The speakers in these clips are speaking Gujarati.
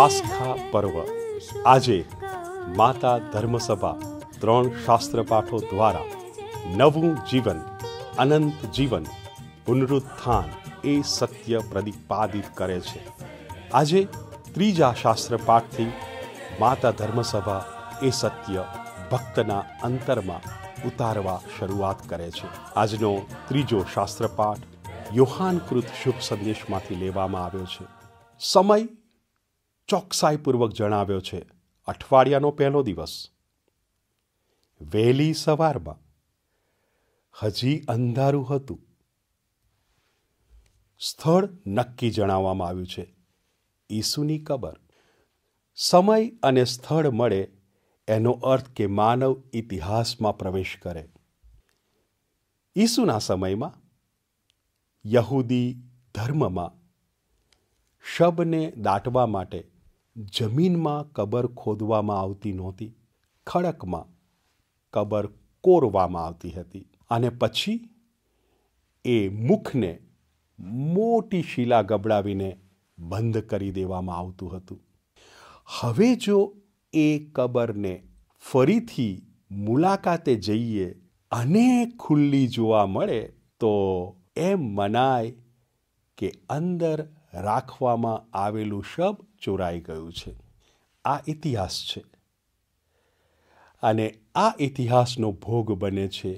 પાસખા પર્વ આજે માતા ધર્મસભા ત્રણ શાસ્ત્ર પાઠો દ્વારા નવું જીવન અનંત જીવન પુનરુત્થાન એ સત્ય પ્રતિપાદિત કરે છે આજે ત્રીજા શાસ્ત્ર પાઠથી માતા ધર્મસભા એ સત્ય ભક્તના અંતરમાં ઉતારવા શરૂઆત કરે છે આજનો ત્રીજો શાસ્ત્રપાઠ યોહાનકૃત શુભ સંદેશમાંથી લેવામાં આવ્યો છે સમય ચોકસાઈપૂર્વક જણાવ્યો છે અઠવાડિયાનો પહેલો દિવસ વહેલી સવારમાં હજી અંધારું હતું સ્થળ નક્કી જણાવવામાં આવ્યું છે ઈસુની કબર સમય અને સ્થળ મળે એનો અર્થ કે માનવ ઇતિહાસમાં પ્રવેશ કરે ઈસુના સમયમાં યહૂદી ધર્મમાં શબને દાટવા માટે જમીનમાં કબર ખોદવામાં આવતી નહોતી ખડકમાં કબર કોરવામાં આવતી હતી અને પછી એ મુખને મોટી શીલા ગબડાવીને બંધ કરી દેવામાં આવતું હતું હવે જો એ કબરને ફરીથી મુલાકાતે જઈએ અને ખુલ્લી જોવા મળે તો એમ મનાય કે અંદર રાખવામાં આવેલું શબ ચોરાઈ ગયું છે આ ઇતિહાસ છે અને આ ઇતિહાસનો ભોગ બને છે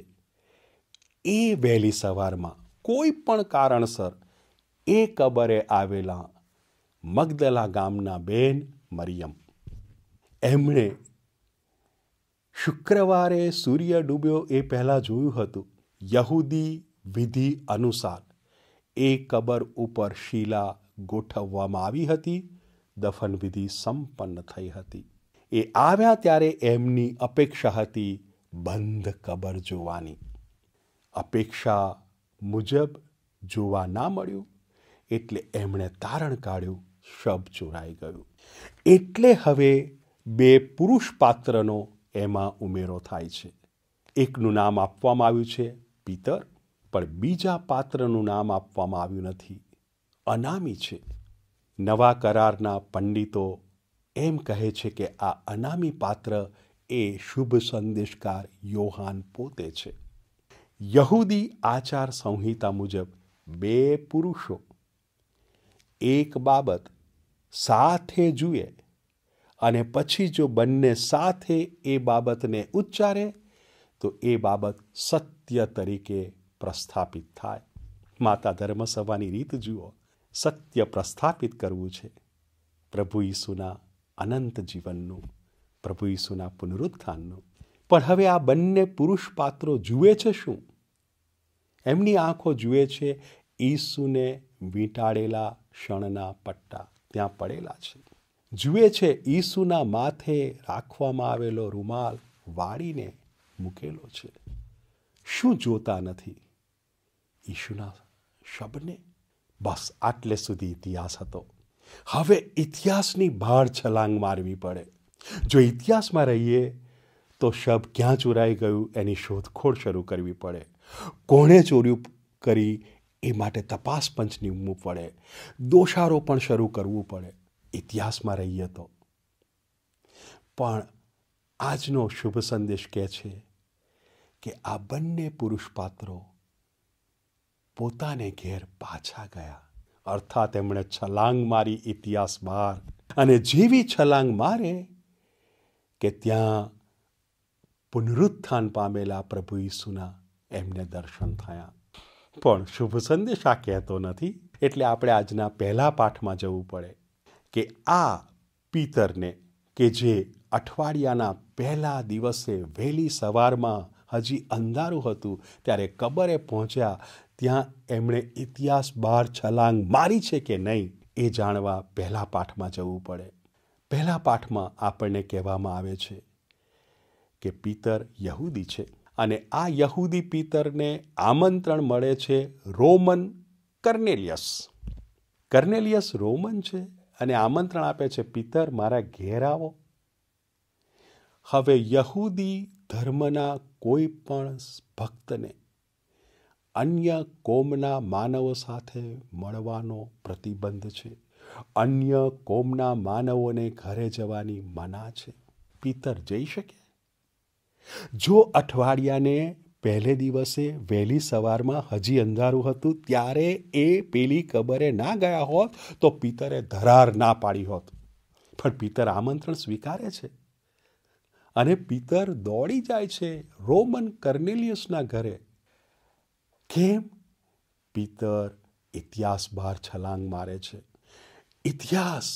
એ વહેલી સવારમાં કોઈ પણ કારણસર એ કબરે આવેલા મગદલા ગામના બેન મરિયમ એમણે શુક્રવારે સૂર્ય ડૂબ્યો એ પહેલાં જોયું હતું યહૂદી વિધિ અનુસાર એ કબર ઉપર શીલા ગોઠવવામાં આવી હતી દફનવિધિ સંપન્ન થઈ હતી એ આવ્યા ત્યારે એમની અપેક્ષા હતી બંધ કબર જોવાની અપેક્ષા મુજબ જોવા ના મળ્યું એટલે એમણે તારણ કાઢ્યું શબ ચોરાઈ ગયું એટલે હવે બે પુરુષ પાત્રનો એમાં ઉમેરો થાય છે એકનું નામ આપવામાં આવ્યું છે પિતર પણ બીજા પાત્રનું નામ આપવામાં આવ્યું નથી અનામી છે નવા કરારના પંડિતો એમ કહે છે કે આ અનામી પાત્ર એ શુભ સંદેશકાર યોહાન પોતે છે યહૂદી આચાર સંહિતા મુજબ બે પુરુષો એક બાબત સાથે જુએ અને પછી જો બંને સાથે એ બાબતને ઉચ્ચારે તો એ બાબત સત્ય તરીકે પ્રસ્થાપિત થાય માતા ધર્મ સભાની રીત જુઓ સત્ય પ્રસ્થાપિત કરવું છે પ્રભુ ઈસુના અનંત જીવનનું પ્રભુ ઈસુના પુનરુત્થાનનું પણ હવે આ બંને પુરુષ પાત્રો જુએ છે શું એમની આંખો જુએ છે ઈસુને વીંટાળેલા ક્ષણના પટ્ટા ત્યાં પડેલા છે જુએ છે ઈસુના માથે રાખવામાં આવેલો રૂમાલ વાળીને મૂકેલો છે શું જોતા નથી ઈશુના શબને બસ આટલે સુધી ઇતિહાસ હતો હવે ઇતિહાસની બહાર છલાંગ મારવી પડે જો ઇતિહાસમાં રહીએ તો શબ ક્યાં ચોરાઈ ગયું એની શોધખોળ શરૂ કરવી પડે કોણે ચોર્યું કરી એ માટે તપાસ પંચ નીમવું પડે દોષારોપણ શરૂ કરવું પડે ઇતિહાસમાં રહીએ તો પણ આજનો શુભ સંદેશ કહે છે કે આ બંને પુરુષ પાત્રો પોતાને ઘેર પાછા ગયા અર્થાત એમણે છલાંગ મારી ઇતિહાસ બહાર અને જેવી છલાંગ મારે કે ત્યાં પુનરુત્થાન પામેલા પ્રભુ ઈસુના એમને દર્શન થયા પણ શુભ સંદેશ આ કહેતો નથી એટલે આપણે આજના પહેલા પાઠમાં જવું પડે કે આ પિતરને કે જે અઠવાડિયાના પહેલા દિવસે વહેલી સવારમાં હજી અંધારું હતું ત્યારે કબરે પહોંચ્યા ત્યાં એમણે ઇતિહાસ બહાર છલાંગ મારી છે કે નહીં એ જાણવા પહેલા પાઠમાં જવું પડે પહેલા પાઠમાં આપણને કહેવામાં આવે છે કે પિતર યહૂદી છે અને આ યહૂદી પિતરને આમંત્રણ મળે છે રોમન કર્નેલિયસ કર્નેલિયસ રોમન છે અને આમંત્રણ આપે છે પિતર મારા ઘેર આવો હવે યહૂદી ધર્મના કોઈ પણ ભક્તને અન્ય કોમના માનવો સાથે મળવાનો પ્રતિબંધ છે અન્ય કોમના માનવોને ઘરે જવાની મના છે પિતર જઈ શકે જો અઠવાડિયાને પહેલે દિવસે વહેલી સવારમાં હજી અંધારું હતું ત્યારે એ પેલી કબરે ના ગયા હોત તો પિતરે ધરાર ના પાડી હોત પણ પિતર આમંત્રણ સ્વીકારે છે અને પિતર દોડી જાય છે રોમન કર્નેલિયસના ઘરે કેમ પિતર ઇતિહાસ બહાર છલાંગ મારે છે ઇતિહાસ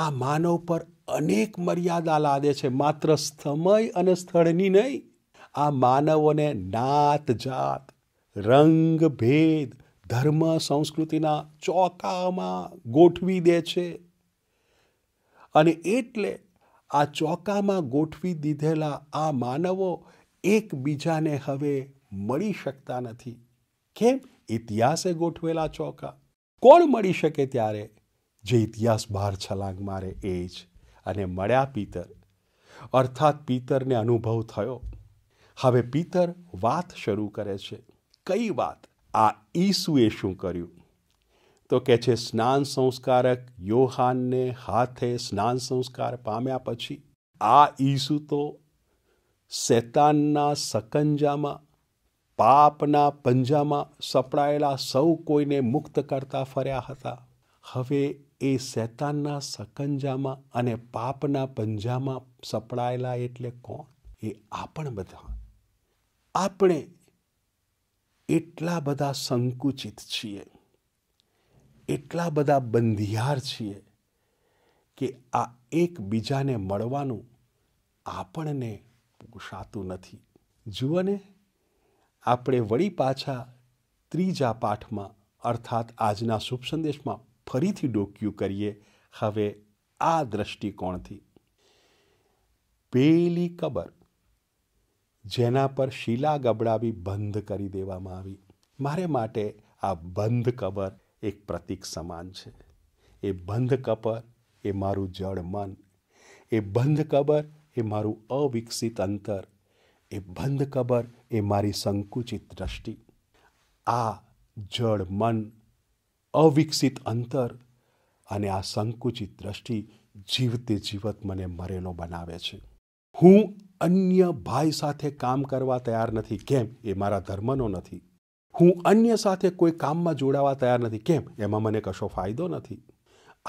આ માનવ પર અનેક મર્યાદા લાદે છે માત્ર સમય અને સ્થળની નહીં આ માનવોને નાત જાત રંગ ભેદ ધર્મ સંસ્કૃતિના ચોકામાં ગોઠવી દે છે અને એટલે આ ચોકામાં ગોઠવી દીધેલા આ માનવો એકબીજાને હવે મળી શકતા નથી કેમ ઇતિહાસે ગોઠવેલા ચોકા કોણ મળી શકે ત્યારે જે ઇતિહાસ બહાર છલાંગ મારે એ જ અને મળ્યા પિતર અર્થાત પિતરને અનુભવ થયો હવે પિતર વાત શરૂ કરે છે કઈ વાત આ ઈસુએ શું કર્યું તો કે છે સ્નાન સંસ્કારક યોહાનને હાથે સ્નાન સંસ્કાર પામ્યા પછી આ ઈસુ તો શેતાનના સકંજામાં પાપના પંજામાં સપડાયેલા સૌ કોઈને મુક્ત કરતા ફર્યા હતા હવે એ શેતાનના સકંજામાં અને પાપના પંજામાં સપડાયેલા એટલે કોણ એ આપણ બધા આપણે એટલા બધા સંકુચિત છીએ એટલા બધા બંધિયાર છીએ કે આ એકબીજાને મળવાનું આપણને પોષાતું નથી જુઓ ને આપણે વળી પાછા ત્રીજા પાઠમાં અર્થાત આજના શુભ સંદેશમાં ફરીથી ડોક્યું કરીએ હવે આ દ્રષ્ટિકોણથી પેલી કબર જેના પર શીલા ગબડાવી બંધ કરી દેવામાં આવી મારે માટે આ બંધ કબર એક પ્રતીક સમાન છે એ બંધ કબર એ મારું જળ મન એ બંધ કબર એ મારું અવિકસિત અંતર એ બંધ કબર એ મારી સંકુચિત દ્રષ્ટિ આ જળ મન અવિકસિત અંતર અને આ સંકુચિત દ્રષ્ટિ જીવતે જીવત મને મરેલો બનાવે છે હું અન્ય ભાઈ સાથે કામ કરવા તૈયાર નથી કેમ એ મારા ધર્મનો નથી હું અન્ય સાથે કોઈ કામમાં જોડાવા તૈયાર નથી કેમ એમાં મને કશો ફાયદો નથી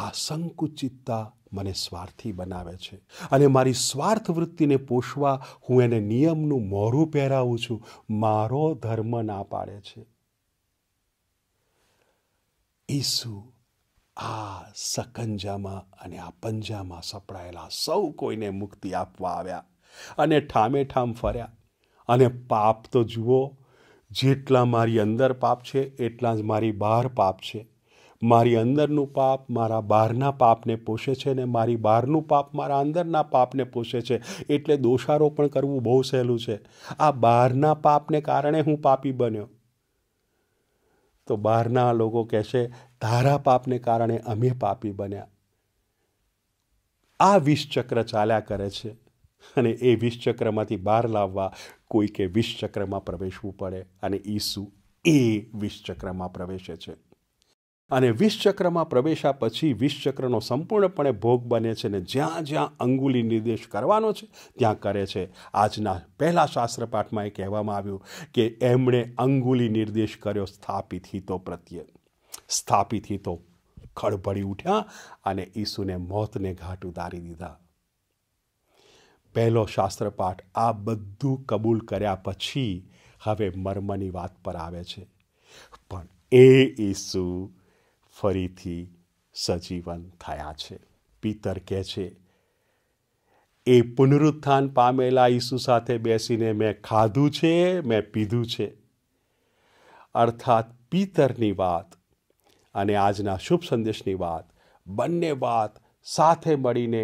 આ સંકુચિતતા મને સ્વાર્થી બનાવે છે અને મારી સ્વાર્થ વૃત્તિને પોષવા હું એને નિયમનું મોરું પહેરાવું છું મારો ધર્મ ના પાડે છે ઈસુ આ સકંજામાં અને આ પંજામાં સપડાયેલા સૌ કોઈને મુક્તિ આપવા આવ્યા અને ઠામે ઠામ ફર્યા અને પાપ તો જુઓ જેટલા મારી અંદર પાપ છે એટલા જ મારી બહાર પાપ છે મારી અંદરનું પાપ મારા બહારના પાપને પોષે છે ને મારી બહારનું પાપ મારા અંદરના પાપને પોષે છે એટલે દોષારોપણ કરવું બહુ સહેલું છે આ બહારના પાપને કારણે હું પાપી બન્યો તો બહારના લોકો કહેશે તારા પાપને કારણે અમે પાપી બન્યા આ વિષચક્ર ચાલ્યા કરે છે અને એ વિષચક્રમાંથી બહાર લાવવા કોઈકે વિષચક્રમાં પ્રવેશવું પડે અને ઈસુ એ વિષચક્રમાં પ્રવેશે છે અને વિષચક્રમાં પ્રવેશા પછી વિષચક્રનો સંપૂર્ણપણે ભોગ બને છે ને જ્યાં જ્યાં અંગુલી નિર્દેશ કરવાનો છે ત્યાં કરે છે આજના પહેલા શાસ્ત્રપાઠમાં એ કહેવામાં આવ્યું કે એમણે અંગુલી નિર્દેશ કર્યો સ્થાપિત હિતો પ્રત્યે સ્થાપિત હિતો ખળભળી ઉઠ્યા અને ઈસુને મોતને ઘાટ ઉતારી દીધા પહેલો શાસ્ત્રપાઠ આ બધું કબૂલ કર્યા પછી હવે મર્મની વાત પર આવે છે પણ એ ઈસુ ફરીથી સજીવન થયા છે પિતર કહે છે એ પુનરુત્થાન પામેલા ઈસુ સાથે બેસીને મેં ખાધું છે મેં પીધું છે અર્થાત પિતરની વાત અને આજના શુભ સંદેશની વાત બંને વાત સાથે મળીને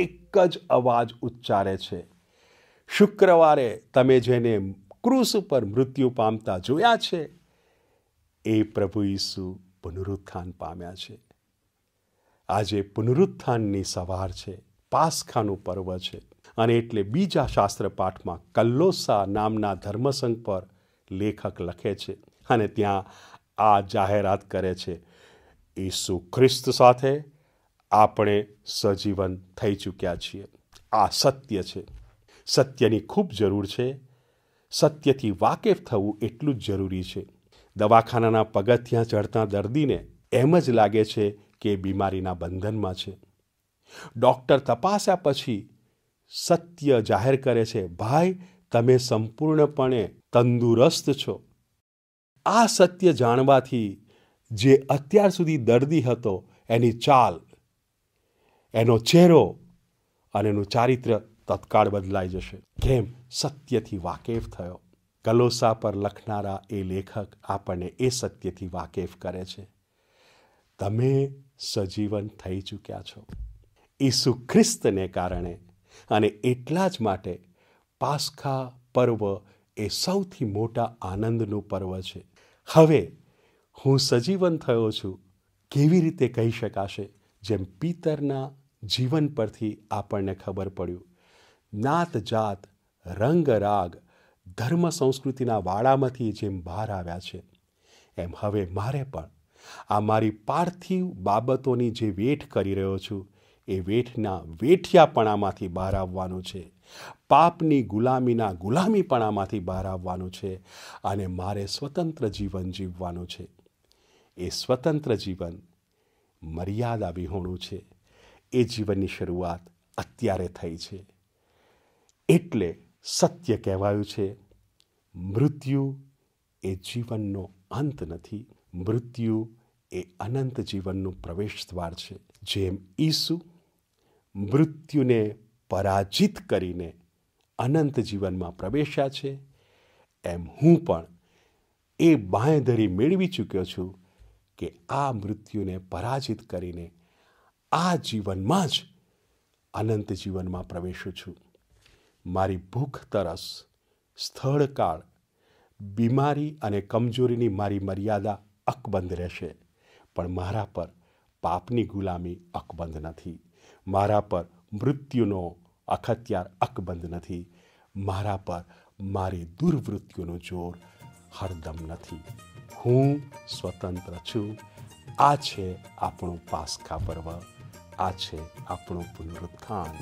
એક જ અવાજ ઉચ્ચારે છે શુક્રવારે તમે જેને ક્રુસ ઉપર મૃત્યુ પામતા જોયા છે એ પ્રભુ ઈસુ પુનરુત્થાન પામ્યા છે આજે પુનરુત્થાનની સવાર છે પાસખાનું પર્વ છે અને એટલે બીજા શાસ્ત્ર પાઠમાં કલ્લોસા નામના ધર્મસંઘ પર લેખક લખે છે અને ત્યાં આ જાહેરાત કરે છે ઈસુ ખ્રિસ્ત સાથે આપણે સજીવન થઈ ચૂક્યા છીએ આ સત્ય છે સત્યની ખૂબ જરૂર છે સત્યથી વાકેફ થવું એટલું જ જરૂરી છે દવાખાનાના પગથિયાં ચડતા દર્દીને એમ જ લાગે છે કે બીમારીના બંધનમાં છે ડૉક્ટર તપાસ્યા પછી સત્ય જાહેર કરે છે ભાઈ તમે સંપૂર્ણપણે તંદુરસ્ત છો આ સત્ય જાણવાથી જે અત્યાર સુધી દર્દી હતો એની ચાલ એનો ચહેરો અને એનું ચારિત્ર તત્કાળ બદલાઈ જશે કેમ સત્યથી વાકેફ થયો કલોસા પર લખનારા એ લેખક આપણને એ સત્યથી વાકેફ કરે છે તમે સજીવન થઈ ચૂક્યા છો ઈસુ ખ્રિસ્તને કારણે અને એટલા જ માટે પાસખા પર્વ એ સૌથી મોટા આનંદનું પર્વ છે હવે હું સજીવન થયો છું કેવી રીતે કહી શકાશે જેમ પિતરના જીવન પરથી આપણને ખબર પડ્યું નાત જાત રંગ રાગ ધર્મ સંસ્કૃતિના વાડામાંથી જેમ બહાર આવ્યા છે એમ હવે મારે પણ આ મારી પાર્થિવ બાબતોની જે વેઠ કરી રહ્યો છું એ વેઠના વેઠિયાપણામાંથી બહાર આવવાનું છે પાપની ગુલામીના ગુલામીપણામાંથી બહાર આવવાનું છે અને મારે સ્વતંત્ર જીવન જીવવાનું છે એ સ્વતંત્ર જીવન મર્યાદા વિહોણું છે એ જીવનની શરૂઆત અત્યારે થઈ છે એટલે સત્ય કહેવાયું છે મૃત્યુ એ જીવનનો અંત નથી મૃત્યુ એ અનંત જીવનનું પ્રવેશ દ્વાર છે જેમ ઈસુ મૃત્યુને પરાજિત કરીને અનંત જીવનમાં પ્રવેશ્યા છે એમ હું પણ એ બાંયધરી મેળવી ચૂક્યો છું કે આ મૃત્યુને પરાજિત કરીને આ જીવનમાં જ અનંત જીવનમાં પ્રવેશું છું મારી ભૂખ તરસ સ્થળકાળ બીમારી અને કમજોરીની મારી મર્યાદા અકબંધ રહેશે પણ મારા પર પાપની ગુલામી અકબંધ નથી મારા પર મૃત્યુનો અખત્યાર અકબંધ નથી મારા પર મારી દુર્વૃત્તિઓનો જોર હરદમ નથી હું સ્વતંત્ર છું આ છે આપણું પાસ્કા પર્વ આ છે આપણું પુનરુત્થાન